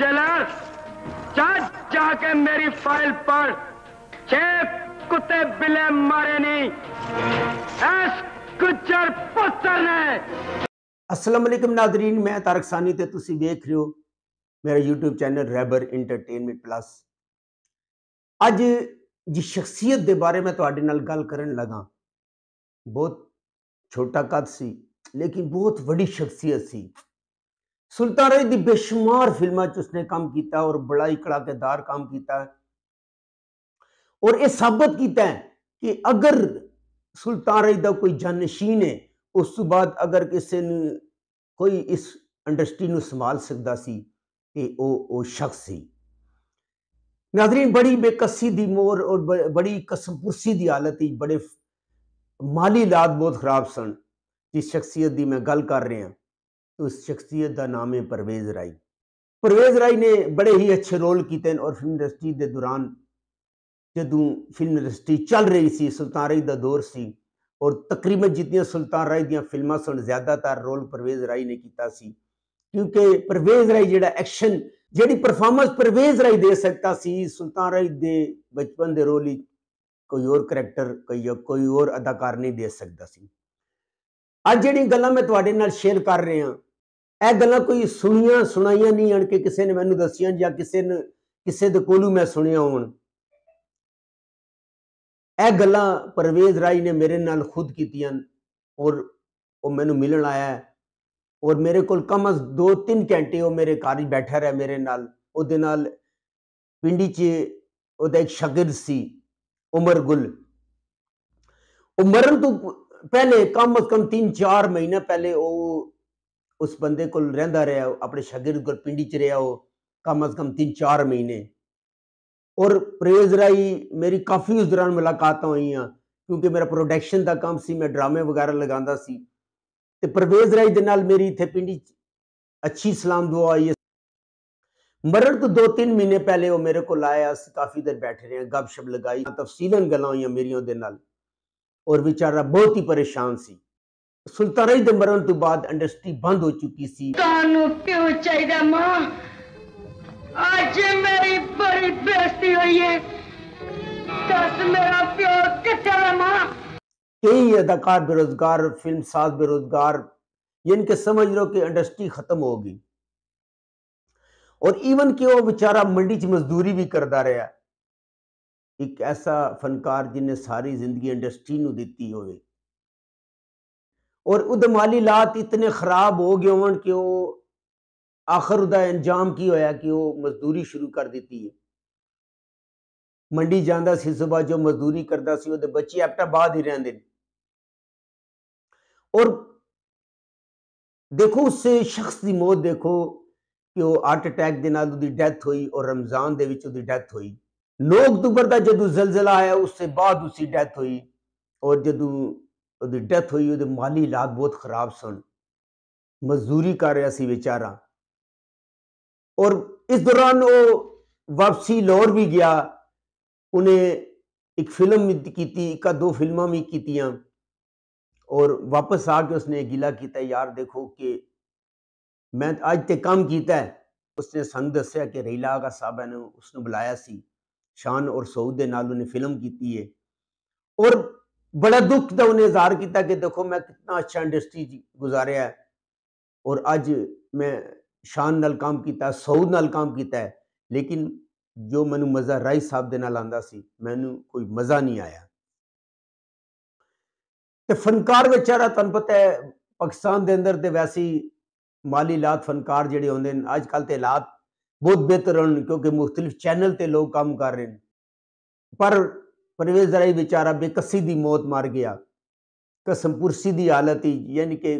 jealous जा जाके मेरी फाइल पर छे कुत्ते बिले मारे नहीं एस गुजर पुत्र ने अस्सलाम वालेकुम नाज़रीन मैं तारक सानी ते तुसी देख रहे हो मेरा यूट्यूब चैनल रैबर इंटरटेनमेंट प्लस आज जी शख्सियत के बारे में थोड़े तो गल करन लगा बहुत छोटा कद सी लेकिन बहुत वही शख्सियत सी सुल्तान रही थी बेशुमार फिल्म उसने काम किया और बड़ा ही कड़ाकेदार काम किया और यह साबित किया है कि अगर सुल्तान रही का कोई जनशीन है उस तो बाद अगर किसी ने कोई इस इंडस्ट्री संभाल सकता सी कि शख्स ही नाजरीन बड़ी बेकसी दी मोर और बड़ी पुरसी की हालत ही बड़े माली हालात बहुत खराब सन जिस शख्सियत की मैं गल कर रहा तो उस शख्सियत का नाम है परवेज राई परवेज राय ने बड़े ही अच्छे रोल किए और फिल्म इंडस्ट्री के दौरान जदों फिल्म इंडस्ट्री चल रही सी सुल्तान राई का दौर से और तकरीबन जितनी सुल्तान राय दियाँ फिल्मा सुन ज़्यादातर रोल परवेज राय ने किया क्योंकि परवेज राय जड़ा एक्शन जी परफॉर्मेंस परवेज राय दे सकता ਸੀ ਸੁਲਤਾਨ ਰਾਈ ਦੇ ਬਚਪਨ ਦੇ ਰੋਲ कोई और करैक्टर ਕੈਰੈਕਟਰ कोई और अदाकार नहीं ਨਹੀਂ ਦੇ ਸਕਦਾ ਸੀ ਅੱਜ ਜਿਹੜੀ ਗੱਲਾਂ ਮੈਂ ਤੁਹਾਡੇ ਨਾਲ ਸ਼ੇਅਰ ਕਰ ਰਿਹਾ ਇਹ ਗੱਲਾਂ ਕੋਈ ਸੁਣੀਆਂ ਸੁਣਾਈਆਂ ਨਹੀਂ ਅਣ ਕੇ ਕਿਸੇ ਨੇ ਮੈਨੂੰ ਦੱਸੀਆਂ ਜਾਂ ਕਿਸੇ ਨੇ ਕਿਸੇ ਦੇ ਕੋਲੋਂ ਮੈਂ ਸੁਣਿਆ ਹੋਣ ਇਹ ਗੱਲਾਂ ਪਰਵੇਜ਼ ਰਾਈ ਨੇ ਮੇਰੇ ਨਾਲ ਖੁਦ ਕੀਤੀਆਂ ਔਰ ਉਹ ਮੈਨੂੰ ਮਿਲਣ ਆਇਆ ਔਰ ਮੇਰੇ ਕੋਲ ਕਮ ਅਸ 2-3 ਘੰਟੇ ਉਹ ਮੇਰੇ ਘਰ ਹੀ ਬੈਠਾ ਰਿਹਾ ਮੇਰੇ ਨਾਲ ਉਹਦੇ ਨਾਲ ਪਿੰਡੀ 'ਚ ਉਹਦਾ ਇੱਕ ਸ਼ਾਗਿਰਦ ਸੀ ਉਮਰ ਗੁਲ ਉਮਰਨ ਤੋਂ ਪਹਿਲੇ ਕਮ ਅਸ ਕਮ 3-4 ਮਹੀਨੇ ਪਹਿਲੇ ਉਹ उस बंद को रहा ਰਿਹਾ अपने ਸ਼ਾਗਿਰਦ ਕੋਲ पिंडी च रहा हो कम अज़ कम तीन चार महीने और परेज राई मेरी काफ़ी उस दौरान मुलाकात हुई हैं क्योंकि मेरा प्रोडक्शन का काम से मैं ड्रामे वगैरह लगा तो परवेज राई के नाल मेरी इतने पिंडी अच्छी सलाम दुआ आई है मरण तो दो तीन महीने पहले वो मेरे को आया काफ़ी देर बैठे रहे गप शप लगाई तफसीलन गल हुई मेरी और बेचारा बहुत ही परेशान सी ਸੁਲਤਾਨ ਦੇ ਮਰਨ ਤੋਂ ਬਾਅਦ ਇੰਡਸਟਰੀ ਬੰਦ ਹੋ ਚੁੱਕੀ ਸੀ ਤੁਹਾਨੂੰ ਕਿਉਂ ਚਾਹੀਦਾ ਮਾਂ ਅੱਜ ਮੇਰੀ ਬੜੀ ਬੇਇੱਜ਼ਤੀ ਹੋਈ ਹੈ ਦੱਸ ਮੇਰਾ ਪਿਓ ਕਿੱਥੇ ਹੈ ਮਾਂ कई अदाकार बेरोजगार फिल्म साज बेरोजगार इनके समझ लो कि इंडस्ट्री खत्म होगी और इवन के वो बेचारा मंडी च मजदूरी भी करता रहा एक ऐसा फनकार जिन्हें सारी जिंदगी इंडस्ट्री नीती होगी और उदमाली लात इतने खराब हो गए हो कि वो आखिर उदा अंजाम की होया कि वो मजदूरी शुरू कर दी है मंडी जाता से सुबह जो मजदूरी करता से वह बच्चे आपटा बाद ही रहते और देखो उस शख्स की मौत देखो कि वह हार्ट अटैक के नी डैथ हुई और रमजान के डैथ हुई नौ अक्तूबर का जो जलजिला आया उस बाद उसकी डैथ हुई और जदू डैथ तो हुई वो माली हालात बहुत खराब सन मजदूरी कर रहा बेचारा और इस दौरान वो वापसी लाहौर भी गया उन्हें एक फिल्म की एक दो फिल्म भी कीतियाँ और वापस आके उसने गिला किया यार देखो कि मैं अज तक काम किया है उसने संघ दसा कि रेला आगा साहब ने उसने बुलाया सी शान और सऊद के नाल उन्हें फिल्म की है और बड़ा दुख था उन्हें इजहार किया कि देखो मैं कितना अच्छा इंडस्ट्री गुजारे है और अज मैं शान नाल काम किया सऊद नाल काम किया लेकिन जो मैं मज़ा राई साहब के नाल आंदा सी मैं कोई मज़ा नहीं आया तो फनकार बेचारा तुम पता है पाकिस्तान के अंदर तो वैसे ही माली लात फनकार जोड़े आते हैं अजकल तो हालात बहुत बेहतर हैं क्योंकि मुख्तलिफ चैनल पर लोग काम कर रहे हैं पर परवेज जराई बेचारा बेकसी की मौत मार गया ਕਸਮਪੁਰਸੀ ਦੀ ਹਾਲਤ ਹੀ ਯਾਨੀ ਕਿ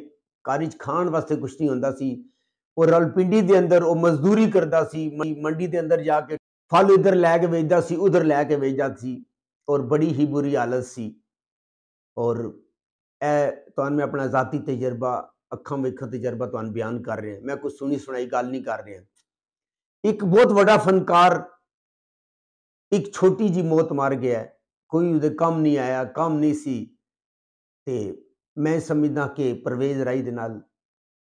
ਕਾਰਜ ਖਾਣ ਵਾਸਤੇ ਕੁਝ ਨਹੀਂ ਹੁੰਦਾ ਸੀ ਉਹ ਰਲਪਿੰਡੀ ਦੇ ਅੰਦਰ ਉਹ ਮਜ਼ਦੂਰੀ ਕਰਦਾ ਸੀ ਮੰਡੀ ਦੇ ਅੰਦਰ ਜਾ ਕੇ ਫਲ ਇਧਰ ਲੈ ਕੇ ਵੇਚਦਾ ਸੀ ਉਧਰ ਲੈ ਕੇ ਵੇਚਦਾ ਸੀ ਔਰ ਬੜੀ ਹੀ ਬੁਰੀ ਹਾਲਤ ਸੀ ਔਰ ਇਹ ਤੁਹਾਨੂੰ ਮੈਂ ਆਪਣਾ ذاتی ਤਜਰਬਾ ਅੱਖਾਂ ਵੇਖਣ ਤਜਰਬਾ ਤੁਹਾਨੂੰ ਬਿਆਨ ਕਰ ਰਿਹਾ ਮੈਂ ਕੋਈ ਸੁਣੀ ਸੁਣਾਈ ਗੱਲ ਨਹੀਂ ਕਰ ਰਿਹਾ ਇੱਕ ਬਹੁਤ ਵੱਡਾ ਫਨਕਾਰ ਇੱਕ ਛੋਟੀ ਜੀ ਮੌਤ ਮਾਰ ਗਿਆ ਹੈ ਕੋਈ ਉਹਦੇ ਕੰਮ ਨਹੀਂ ਆਇਆ ਕੰਮ ਨਹੀਂ ਸੀ ਤੇ ਮੈਂ ਸਮਝਦਾ ਕਿ ਪਰਵੇਜ਼ ਰਾਈ ਦੇ ਨਾਲ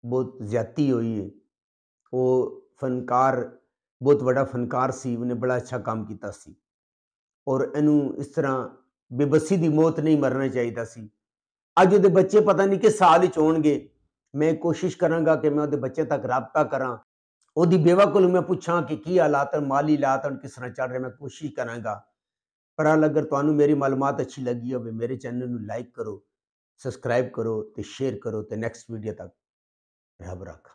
ਬਹੁਤ ਜ਼ਿਆਤੀ ਹੋਈ ਹੈ ਉਹ ਫਨਕਾਰ ਬਹੁਤ ਵੱਡਾ ਫਨਕਾਰ ਸੀ ਉਹਨੇ ਬੜਾ ਅੱਛਾ ਕੰਮ ਕੀਤਾ ਸੀ ਔਰ ਇਹਨੂੰ ਇਸ ਤਰ੍ਹਾਂ ਬੇਬਸੀ ਦੀ ਮੌਤ ਨਹੀਂ ਮਰਨਾ ਚਾਹੀਦਾ ਸੀ ਅੱਜ ਉਹਦੇ ਬੱਚੇ ਪਤਾ ਨਹੀਂ ਕਿ ਸਾਲ ਵਿੱਚ ਹੋਣਗੇ ਮੈਂ ਕੋਸ਼ਿਸ਼ ਕਰਾਂਗਾ ਕਿ ਮੈਂ ਉਹਦੇ ਬੱਚੇ ਤੱਕ ਰਾਬਤਾ ਕਰਾਂ ਉਹਦੀ ਬੇਵਾ ਕੋਲ ਮੈਂ ਪੁੱਛਾਂ ਕਿ ਕੀ ਹਾਲਾਤ ਮਾਲੀ ਹਾਲਾਤ ਕਿਸ ਤਰ੍ਹਾਂ ਚੱਲ ਰਹੇ ਮੈਂ ਕੋਸ਼ਿਸ਼ ਕਰਾਂਗਾ ਪਰ ਹਾਲ ਅਗਰ ਤੁਹਾਨੂੰ ਮੇਰੀ ਮਾਲੂਮਾਤ ਅੱਛੀ ਲੱਗੀ ਹੋਵੇ ਮੇਰੇ ਚੈਨਲ ਨੂੰ ਲਾਈਕ ਕਰੋ ਸਬਸਕ੍ਰਾਈਬ ਕਰੋ ਤੇ ਸ਼ੇਅਰ ਕਰੋ ਤੇ ਨੈਕਸਟ ਵੀਡੀਓ ਤੱਕ ਰੱਬ ਰੱਖਾ